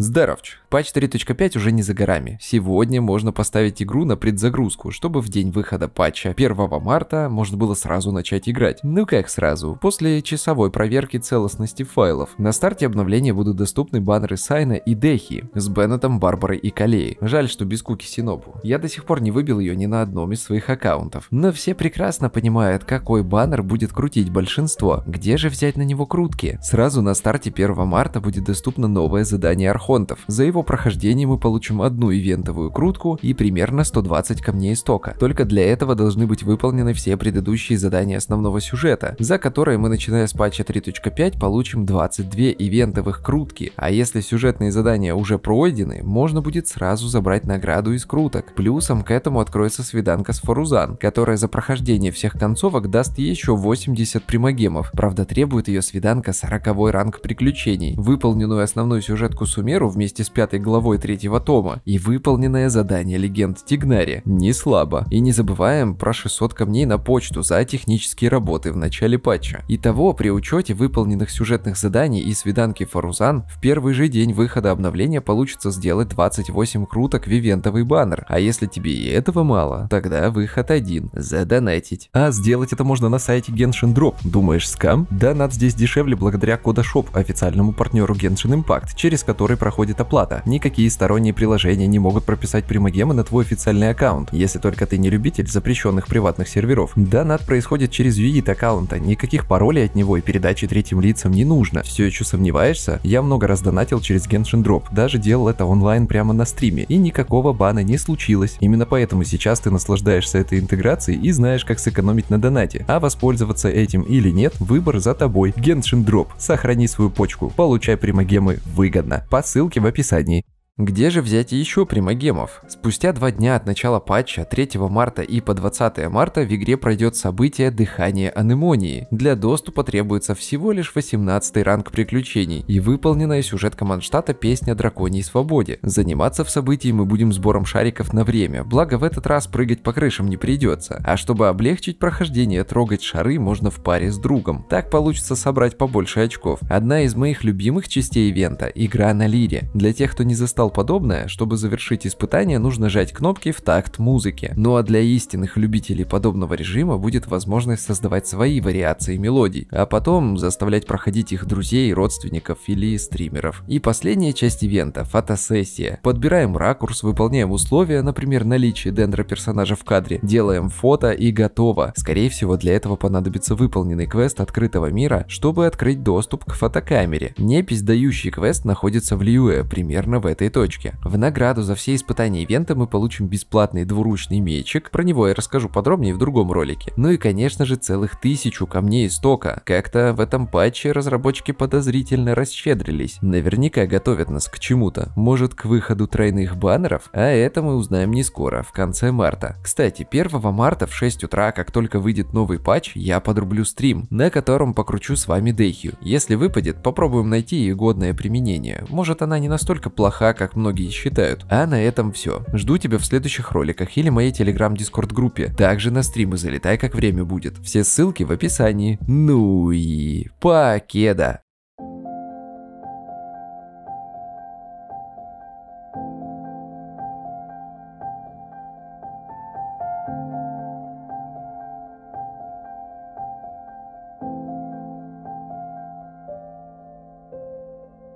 Здоровч! Патч 3.5 уже не за горами. Сегодня можно поставить игру на предзагрузку, чтобы в день выхода патча 1 марта можно было сразу начать играть. Ну как сразу, после часовой проверки целостности файлов. На старте обновления будут доступны баннеры Сайна и Дехи с Беннетом, Барбарой и Калеей. Жаль, что без куки Синопу. Я до сих пор не выбил ее ни на одном из своих аккаунтов. Но все прекрасно понимают, какой баннер будет крутить большинство. Где же взять на него крутки? Сразу на старте 1 марта будет доступно новое задание Архона хонтов. За его прохождение мы получим одну ивентовую крутку и примерно 120 камней истока. Только для этого должны быть выполнены все предыдущие задания основного сюжета, за которые мы, начиная с патча 3.5, получим 22 ивентовых крутки. А если сюжетные задания уже пройдены, можно будет сразу забрать награду из круток. Плюсом к этому откроется свиданка с Форузан, которая за прохождение всех концовок даст еще 80 примагемов. Правда, требует ее свиданка 40 ранг приключений. Выполненную основную сюжетку сумер. Пантеру вместе с пятой главой третьего тома и выполненное задание легенд Тигнари. Не слабо. И не забываем про 600 камней на почту за технические работы в начале патча. Итого, при учете выполненных сюжетных заданий и свиданки Фарузан, в первый же день выхода обновления получится сделать 28 круток вивентовый баннер. А если тебе и этого мало, тогда выход один – задонатить. А сделать это можно на сайте Genshin Drop. Думаешь, скам? Донат здесь дешевле благодаря Кода Shop, официальному партнеру Genshin Impact, через который проходит оплата. Никакие сторонние приложения не могут прописать примагемы на твой официальный аккаунт, если только ты не любитель запрещенных приватных серверов. Донат происходит через UID аккаунта, никаких паролей от него и передачи третьим лицам не нужно. Все еще сомневаешься? Я много раз донатил через Genshin Drop, даже делал это онлайн прямо на стриме, и никакого бана не случилось. Именно поэтому сейчас ты наслаждаешься этой интеграцией и знаешь, как сэкономить на донате. А воспользоваться этим или нет, выбор за тобой. Genshin Drop. Сохрани свою почку, получай примагемы выгодно. Пос ссылке в описании. Где же взять еще примагемов? Спустя два дня от начала патча 3 марта и по 20 марта в игре пройдет событие «Дыхание анемонии». Для доступа требуется всего лишь 18 ранг приключений и выполненная сюжетка Манштата «Песня драконьей свободе». Заниматься в событии мы будем сбором шариков на время, благо в этот раз прыгать по крышам не придется. А чтобы облегчить прохождение, трогать шары можно в паре с другом. Так получится собрать побольше очков. Одна из моих любимых частей ивента – игра на лире. Для тех, кто не застал замечал подобное, чтобы завершить испытание, нужно жать кнопки в такт музыки. Ну а для истинных любителей подобного режима будет возможность создавать свои вариации мелодий, а потом заставлять проходить их друзей, родственников или стримеров. И последняя часть ивента – фотосессия. Подбираем ракурс, выполняем условия, например, наличие дендра персонажа в кадре, делаем фото и готово. Скорее всего, для этого понадобится выполненный квест открытого мира, чтобы открыть доступ к фотокамере. Непись, дающий квест, находится в Льюе, примерно в этой точке точки. В награду за все испытания ивента мы получим бесплатный двуручный мечик, про него я расскажу подробнее в другом ролике. Ну и конечно же целых тысячу камней истока. Как-то в этом патче разработчики подозрительно расщедрились. Наверняка готовят нас к чему-то. Может к выходу тройных баннеров? А это мы узнаем не скоро, в конце марта. Кстати, 1 марта в 6 утра, как только выйдет новый патч, я подрублю стрим, на котором покручу с вами Дейхью. Если выпадет, попробуем найти ей годное применение. Может она не настолько плоха, как многие считают. А на этом все. Жду тебя в следующих роликах или моей телеграм-дискорд группе. Также на стримы залетай, как время будет. Все ссылки в описании. Ну и покеда!